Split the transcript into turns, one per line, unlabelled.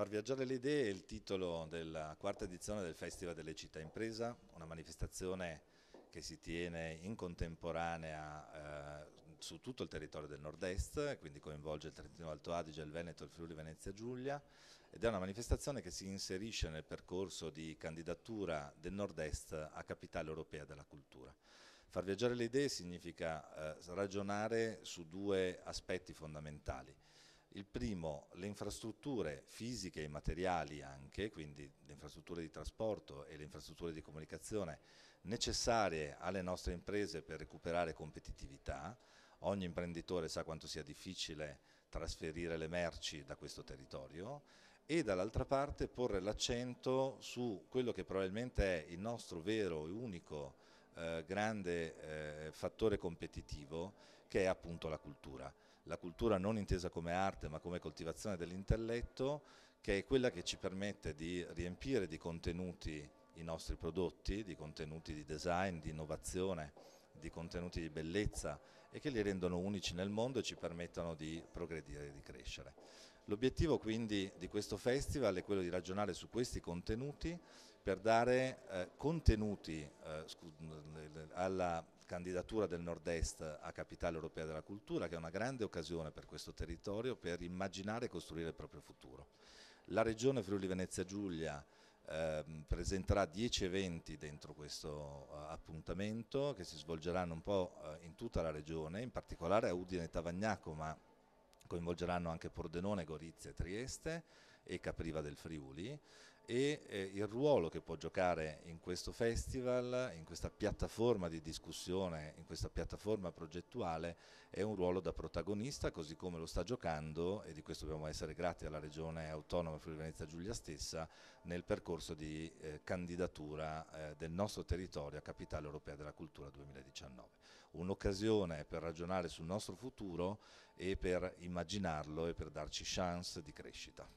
Far viaggiare le idee è il titolo della quarta edizione del Festival delle Città Impresa, una manifestazione che si tiene in contemporanea eh, su tutto il territorio del nord-est, quindi coinvolge il Trentino Alto Adige, il Veneto, il Friuli Venezia Giulia ed è una manifestazione che si inserisce nel percorso di candidatura del nord-est a capitale europea della cultura. Far viaggiare le idee significa eh, ragionare su due aspetti fondamentali. Il primo, le infrastrutture fisiche e materiali anche, quindi le infrastrutture di trasporto e le infrastrutture di comunicazione necessarie alle nostre imprese per recuperare competitività. Ogni imprenditore sa quanto sia difficile trasferire le merci da questo territorio e dall'altra parte porre l'accento su quello che probabilmente è il nostro vero e unico eh, grande eh, fattore competitivo che è appunto la cultura la cultura non intesa come arte ma come coltivazione dell'intelletto, che è quella che ci permette di riempire di contenuti i nostri prodotti, di contenuti di design, di innovazione, di contenuti di bellezza e che li rendono unici nel mondo e ci permettono di progredire e di crescere. L'obiettivo quindi di questo festival è quello di ragionare su questi contenuti per dare eh, contenuti eh, alla candidatura del Nord-Est a Capitale Europea della Cultura, che è una grande occasione per questo territorio per immaginare e costruire il proprio futuro. La Regione Friuli Venezia Giulia eh, presenterà 10 eventi dentro questo eh, appuntamento che si svolgeranno un po' eh, in tutta la regione, in particolare a Udine e Tavagnacco, ma coinvolgeranno anche Pordenone, Gorizia e Trieste e Capriva del Friuli e eh, il ruolo che può giocare in questo festival, in questa piattaforma di discussione, in questa piattaforma progettuale è un ruolo da protagonista così come lo sta giocando e di questo dobbiamo essere grati alla regione autonoma Friuli Venezia Giulia stessa nel percorso di eh, candidatura eh, del nostro territorio a Capitale Europea della Cultura 2019. Un'occasione per ragionare sul nostro futuro e per immaginarlo e per darci chance di crescita.